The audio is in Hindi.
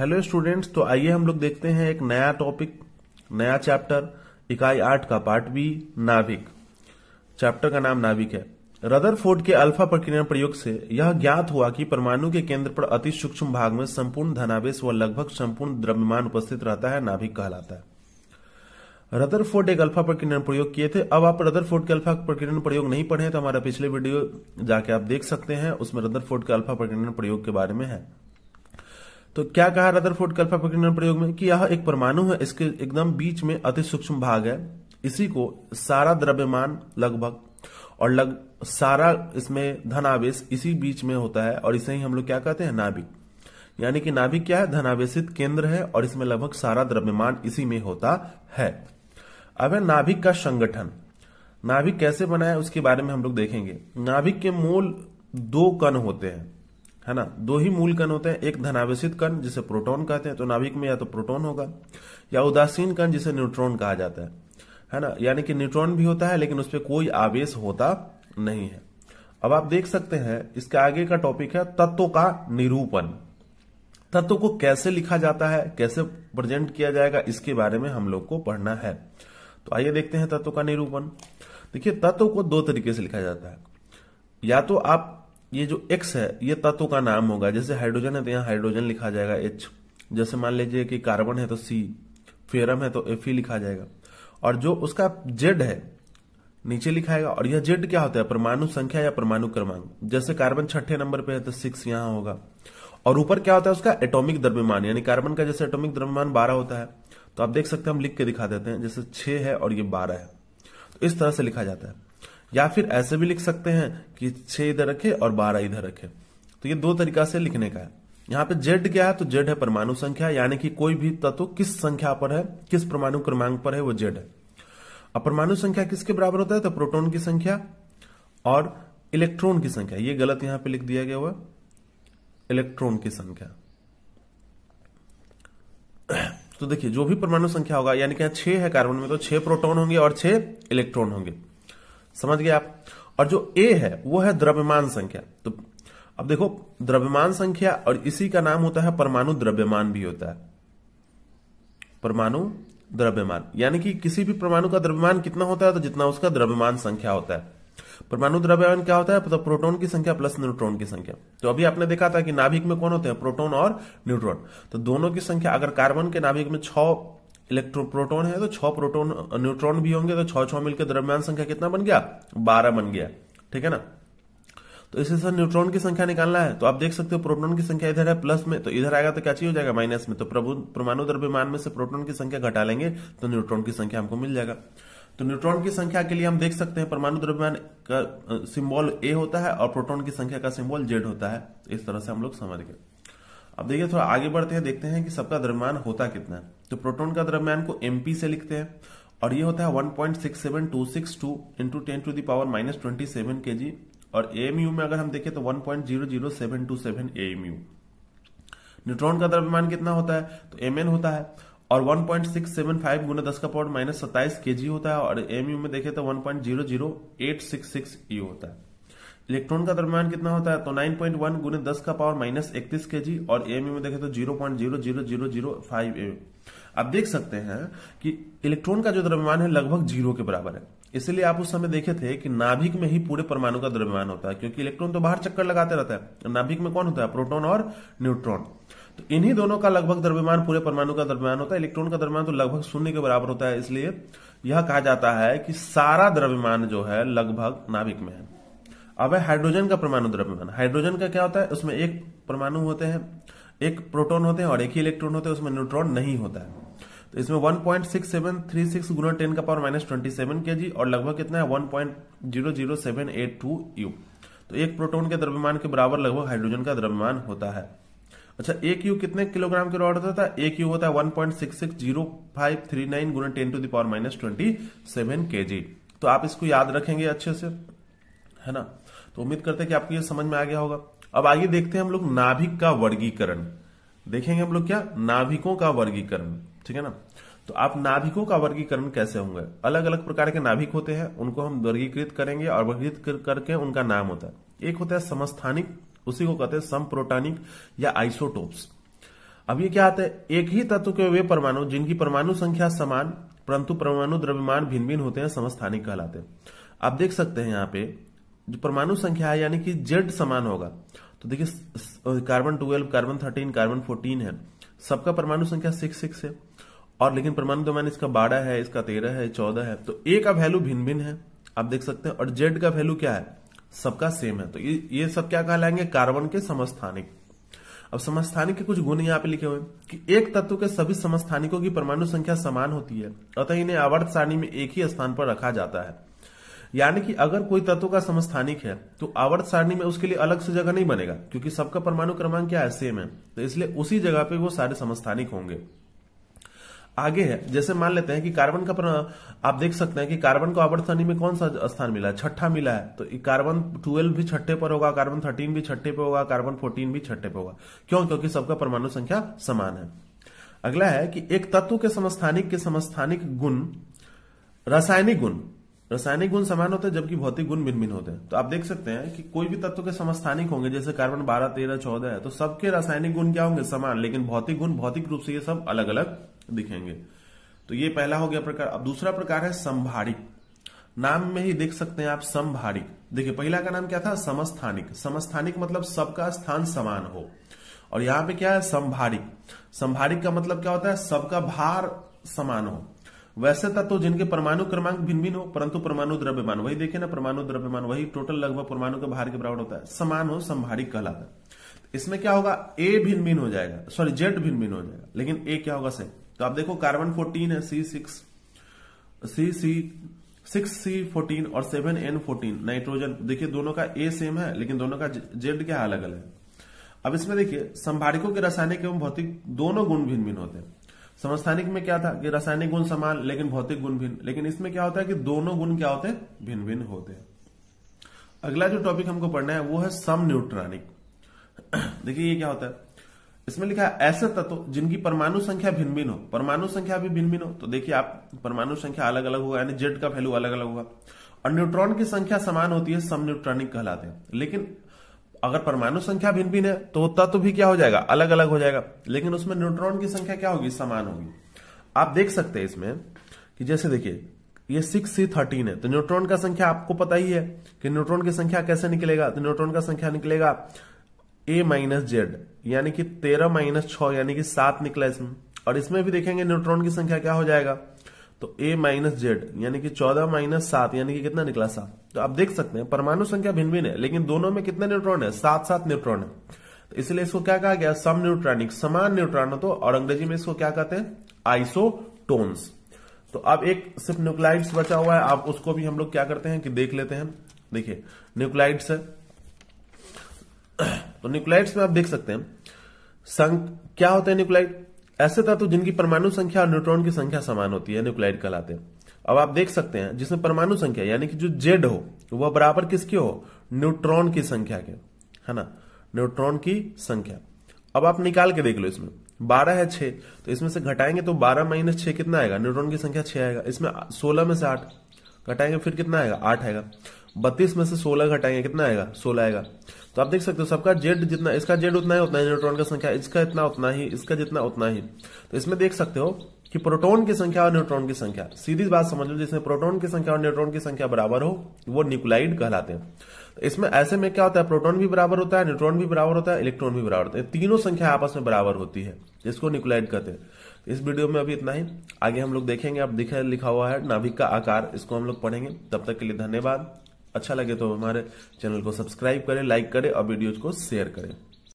हेलो स्टूडेंट्स तो आइए हम लोग देखते हैं एक नया टॉपिक नया चैप्टर इकाई आठ का पार्ट बी नाभिक चैप्टर का नाम नाभिक है रदरफोर्ड के अल्फा प्रक्रिया प्रयोग से यह ज्ञात हुआ कि परमाणु के केंद्र पर अति सूक्ष्म भाग में संपूर्ण धनावेश व लगभग संपूर्ण द्रव्यमान उपस्थित रहता है नाभिक कहलाता है रदरफोर्ड एक अल्फा प्रक्रिया प्रयोग किए थे अब आप रदरफोर्ड के अल्फा प्रक्रिया प्रयोग नहीं पढ़े तो हमारा पिछले वीडियो जाके आप देख सकते हैं उसमें रदरफोर्ड के अल्फा प्रक्रिया प्रयोग के बारे में है तो क्या कहा रदरफोर्ड कल्पा प्रकीर्णन प्रयोग में कि यह एक परमाणु है इसके एकदम बीच में अति सूक्ष्म भाग है इसी को सारा द्रव्यमान लगभग और लग सारा इसमें धनावेश इसी बीच में होता है और इसे ही हम लोग क्या कहते हैं नाभिक यानी कि नाभिक क्या है धनावेशित केंद्र है और इसमें लगभग सारा द्रव्यमान इसी में होता है अब है नाभिक का संगठन नाभिक कैसे बनाया उसके बारे में हम लोग देखेंगे नाभिक के मूल दो कण होते हैं है ना दो ही मूल कण होते हैं एक धनावेशित कण जिसे प्रोटॉन कहते हैं तो नाभिक में या तो प्रोटॉन होगा या उदासीन कण जिसे न्यूट्रॉन कहा जाता है है ना यानी कि न्यूट्रॉन भी होता है लेकिन उस पर कोई आवेश होता नहीं है अब आप देख सकते हैं इसके आगे का टॉपिक है तत्व का निरूपण तत्व को कैसे लिखा जाता है कैसे प्रेजेंट किया जाएगा इसके बारे में हम लोग को पढ़ना है तो आइए देखते हैं तत्व का निरूपण देखिए तत्व को दो तरीके से लिखा जाता है या तो आप ये जो एक्स है ये तत्व का नाम होगा जैसे हाइड्रोजन है तो यहाँ हाइड्रोजन लिखा जाएगा एच जैसे मान लीजिए कि कार्बन है तो सी फेरम है तो एफ ही लिखा जाएगा और जो उसका जेड है नीचे लिखाएगा और यह जेड क्या होता है परमाणु संख्या या परमाणु क्रमांक जैसे कार्बन छठे नंबर पे है तो सिक्स यहाँ होगा और ऊपर क्या होता है उसका एटॉमिक द्रव्यमान यानी कार्बन का जैसे एटॉमिक द्रव्यमान बारह होता है तो आप देख सकते हैं हम लिख के दिखा देते हैं जैसे छह है और ये बारह है तो इस तरह से लिखा जाता है या फिर ऐसे भी लिख सकते हैं कि छह इधर रखे और बारह इधर रखे तो ये दो तरीका से लिखने का है यहाँ पे जेड क्या है तो जेड है परमाणु संख्या यानी कि कोई भी तत्व किस संख्या पर है किस परमाणु क्रमांक पर है वो जेड है अब परमाणु संख्या किसके बराबर होता है तो प्रोटोन की संख्या और इलेक्ट्रॉन की संख्या ये गलत यहां पे लिख दिया गया हुआ इलेक्ट्रॉन की संख्या तो देखिए जो भी परमाणु संख्या होगा यानी कि छह है कार्बन में तो छह प्रोटॉन होंगे और छह इलेक्ट्रॉन होंगे समझ गए आप और जो ए है वो है द्रव्यमान संख्या तो अब देखो द्रव्यमान संख्या और इसी का नाम होता है परमाणु द्रव्यमान भी होता है परमाणु द्रव्यमान यानी कि किसी भी परमाणु का द्रव्यमान कितना होता है तो जितना उसका द्रव्यमान संख्या होता है परमाणु द्रव्यमान क्या होता है तो प्रोटॉन की संख्या प्लस न्यूट्रॉन की संख्या तो अभी आपने देखा था कि नाभिक में कौन होते हैं प्रोटॉन और न्यूट्रॉन तो दोनों की संख्या अगर कार्बन के नाभिक में छह प्रोटोन है तो छ प्रोटोन न्यूट्रॉन भी होंगे तो छ छ मिलकर द्रव्यमान संख्या कितना बन गया बारह बन गया ठीक है ना तो इसे सर न्यूट्रॉन की संख्या निकालना है तो आप देख सकते हो प्रोटोन की संख्या इधर है प्लस में तो इधर आएगा तो क्या चीज हो जाएगा माइनस में तो प्रभु परमाणु द्रव्यमान में से प्रोटोन की संख्या घटा लेंगे तो न्यूट्रॉन की संख्या हमको मिल जाएगा तो न्यूट्रॉन की संख्या के लिए हम देख सकते हैं परमाणु द्रव्यमान का सिंबल ए होता है और प्रोटोन की संख्या का सिंबल जेड होता है इस तरह से हम लोग समझ गए अब देखिए थोड़ा आगे बढ़ते हैं देखते हैं कि सबका द्रव्यमान होता कितना तो प्रोटोन का द्रव्यमान को एम से लिखते हैं और ये होता है 1.67262 into ten to the power minus twenty seven K G और एएमयू में अगर हम देखें तो 1.00727 एएमयू न्यूट्रॉन का द्रव्यमान कितना होता है तो एन होता है और 1.675 पॉइंट सिक्स सेवन फाइव गुना दस का पावर माइनस सत्ताईस के जी होता है और एम में देखें तो 1.00866 ई e होता है इलेक्ट्रॉन का द्रव्यमान कितना होता है तो 9.1 पॉइंट वन गुने दस का पावर माइनस इकतीस के जी और एम में देखें तो 0.00005 एम आप देख सकते हैं कि इलेक्ट्रॉन का जो द्रव्यमान है लगभग जीरो के बराबर है इसलिए आप उस समय देखे थे कि नाभिक में ही पूरे परमाणु का द्रव्यमान होता है क्योंकि इलेक्ट्रॉन तो बाहर चक्कर लगाते रहता है तो नाभिक में कौन होता है प्रोटोन और न्यूट्रॉन तो इन्हीं दोनों का लगभग द्रव्यमान पूरे परमाणु का द्रव्यमान होता है इलेक्ट्रॉन का द्रव्यमान तो लगभग शून्य के बराबर होता है इसलिए यह कहा जाता है कि सारा द्रव्यमान जो है लगभग नाभिक में है अब है हाइड्रोजन का परमाणु द्रव्यमान हाइड्रोजन का क्या होता है उसमें एक परमाणु होते हैं एक प्रोटोन होते हैं और एक ही इलेक्ट्रॉन होते हैं उसमें न्यूट्रॉन नहीं होता है तो इसमें 1.6736 गुना टेन का power minus twenty seven K G और लगभग कितना है टू यू तो एक प्रोटोन के द्रव्यमान के बराबर लगभग हाइड्रोजन का द्रव्यमान होता है अच्छा एक यू कितने किलोग्राम के रॉड होता है एक यू होता है नाइन गुना ten to the power minus twenty seven K G तो आप इसको याद रखेंगे अच्छे से है ना तो उम्मीद करते हैं कि आपको यह समझ में आ गया होगा अब आइए देखते हैं हम लोग नाभिक का वर्गीकरण देखेंगे हम लोग क्या नाभिकों का वर्गीकरण ठीक है ना तो आप नाभिकों का वर्गीकरण कैसे होंगे अलग अलग प्रकार के नाभिक होते हैं उनको हम वर्गीकृत करेंगे और वर्गीकृत कर, करके उनका नाम होता है एक होता है समस्थानिक उसी को कहते हैं समप्रोटानिक या आइसोटोप्स अब ये क्या आता है एक ही तत्व के वे परमाणु जिनकी परमाणु संख्या समान परंतु परमाणु द्रव्यमान भिन्न भिन्न होते हैं समस्थानिक कहलाते हैं आप देख सकते हैं यहाँ पे जो परमाणु संख्या है यानी कि जेड समान होगा तो देखिए carbon twelve carbon thirteen carbon fourteen है सबका परमाणु संख्या सिक्स सिक्स है और लेकिन परमाणु तो मैंने इसका बारह है इसका तेरह है चौदह है तो ए का वैल्यू भिन्न भिन्न है आप देख सकते हैं और जेड का वैल्यू क्या है सबका सेम है तो ये ये सब क्या कहलाएंगे कार्बन के समस्थानिक अब समस्थानिक के कुछ गुण यहाँ पे लिखे हुए कि एक तत्व के सभी समस्थानिकों की परमाणु संख्या समान होती है अतः इन्हें आवर्त सारणी में एक ही स्थान पर रखा जाता है यानी कि अगर कोई तत्व का समस्थानिक है तो आवर्त सारणी में उसके लिए अलग से जगह नहीं बनेगा क्योंकि सबका परमाणु क्रमांक क्या है सेम है तो इसलिए उसी जगह पे वो सारे समस्थानिक होंगे आगे है जैसे मान लेते हैं कि कार्बन का आप देख सकते हैं कि कार्बन को आवर्त सारणी में कौन सा स्थान मिला है छठा मिला है तो कार्बन ट्वेल्व भी छठे पर होगा कार्बन थर्टीन भी छठे पर होगा कार्बन फोर्टीन भी छठे पर होगा क्यों क्योंकि सबका परमाणु संख्या समान है अगला है कि एक तत्व के समस्थानिक के समस्थानिक गुण रासायनिक गुण रासायनिक गुण समान होते हैं जबकि भौतिक गुण भिन्न भिन्न होते हैं तो आप देख सकते हैं कि कोई भी तत्व के समस्थानिक होंगे जैसे कार्बन बारह तेरह चौदह है तो सबके रासायनिक गुण क्या होंगे समान लेकिन भौतिक गुण भौतिक रूप से ये सब अलग अलग दिखेंगे तो ये पहला हो गया प्रकार अब दूसरा प्रकार है संभारिक नाम में ही देख सकते हैं आप संभारिक देखिये पहला का नाम क्या था समस्थानिक समस्थानिक मतलब सबका स्थान समान हो और यहाँ पे क्या है संभारिक संभारिक का मतलब क्या होता है सबका भार समान हो वैसे था तो जिनके परमाणु क्रमांक भिन्न भिन्न हो परंतु परमाणु द्रव्यमान वही देखे ना परमाणु द्रव्यमान वही टोटल लगभग परमाणु के भार के बराबर होता है समान हो संभारिक कहलाता है इसमें क्या होगा ए भिन्न भिन्न हो जाएगा सॉरी जेड भिन्न भिन्न हो जाएगा लेकिन ए क्या होगा सही तो आप देखो कार्बन फोर्टीन है C six C C six C fourteen और सेवन एन फोर्टीन नाइट्रोजन देखिए दोनों का ए सेम है लेकिन दोनों का जेड क्या अलग अलग है अब इसमें देखिए संभारिकों के रासायनिक एवं भौतिक दोनों गुण भिन्न भिन्न होते हैं समस्थानिक में क्या था कि रासायनिक गुण समान लेकिन भौतिक गुण भिन्न लेकिन इसमें क्या होता है कि दोनों गुण क्या होते हैं भिन्न भिन्न होते हैं अगला जो टॉपिक हमको पढ़ना है वो है सम न्यूट्रॉनिक देखिए ये क्या होता है इसमें लिखा है ऐसे तत्व जिनकी परमाणु संख्या भिन्न भिन्न हो परमाणु संख्या भी भिन्न भिन्न हो तो देखिए आप परमाणु संख्या अलग अलग होगा यानी जेड का वैल्यू अलग अलग होगा और न्यूट्रॉन की संख्या समान होती है सम न्यूट्रॉनिक कहलाते हैं लेकिन अगर परमाणु संख्या भिन्न भिन्न है तो तत्व तो भी क्या हो जाएगा अलग अलग हो जाएगा लेकिन उसमें न्यूट्रॉन की संख्या क्या होगी समान होगी आप देख सकते हैं इसमें कि जैसे देखिए ये सिक्स सी थर्टीन है तो न्यूट्रॉन का संख्या आपको पता ही है कि न्यूट्रॉन की संख्या कैसे निकलेगा तो न्यूट्रॉन का संख्या निकलेगा ए माइनस जेड यानी कि तेरह माइनस छ यानी कि सात निकला इसमें और इसमें भी देखेंगे न्यूट्रॉन की संख्या क्या हो जाएगा तो ए माइनस जेड यानी कि चौदह माइनस सात यानी कि कितना निकला सात तो आप देख सकते हैं परमाणु संख्या भिन्न भिन्न है लेकिन दोनों में कितने न्यूट्रॉन है सात सात न्यूट्रॉन है तो इसलिए इसको क्या कहा गया सम न्यूट्रॉनिक समान न्यूट्रॉन तो और अंग्रेजी में इसको क्या कहते हैं आइसोटोन्स तो अब एक सिर्फ न्यूक्लाइड्स बचा हुआ है आप उसको भी हम लोग क्या करते हैं कि देख लेते हैं देखिए न्यूक्लाइड्स है तो न्यूक्लाइड्स में आप देख सकते हैं संक क्या होते हैं न्यूक्लाइड ऐसे तत्व जिनकी परमाणु संख्या और न्यूट्रॉन की संख्या समान होती है न्यूक्लाइड कहलाते हैं अब आप देख सकते हैं जिसमें परमाणु संख्या यानी कि जो जेड हो वह बराबर किसके हो न्यूट्रॉन की संख्या के है ना न्यूट्रॉन की संख्या अब आप निकाल के देख लो इसमें बारह है छह तो इसमें से घटाएंगे तो बारह माइनस छह कितना आएगा न्यूट्रॉन की संख्या छह आएगा इसमें सोलह में से आठ घटाएंगे फिर कितना आएगा आठ आएगा बत्तीस में से सोलह घटाएंगे कितना आएगा सोलह आएगा तो आप देख सकते हो सबका जेड जितना इसका जेड उतना ही उतना ही न्यूट्रॉन का संख्या इसका इतना उतना ही इसका जितना उतना ही तो इसमें देख सकते हो कि प्रोटॉन की संख्या और न्यूट्रॉन की संख्या सीधी बात समझ लो जिसमें प्रोटॉन की संख्या और न्यूट्रॉन की संख्या बराबर हो वो न्यूक्लाइड कहलाते हैं तो इसमें ऐसे में क्या होता है प्रोटॉन भी बराबर होता है न्यूट्रॉन भी बराबर होता है इलेक्ट्रॉन भी बराबर होता है तीनों संख्या आपस में बराबर होती है जिसको न्यूक्लाइड कहते हैं तो इस वीडियो में अभी इतना ही आगे हम लोग देखेंगे अब दिखा लिखा हुआ है नाभिक का आकार इसको हम लोग पढ़ेंगे तब तक के लिए धन्यवाद अच्छा लगे तो हमारे चैनल को सब्सक्राइब करें लाइक करें और वीडियोज को शेयर करें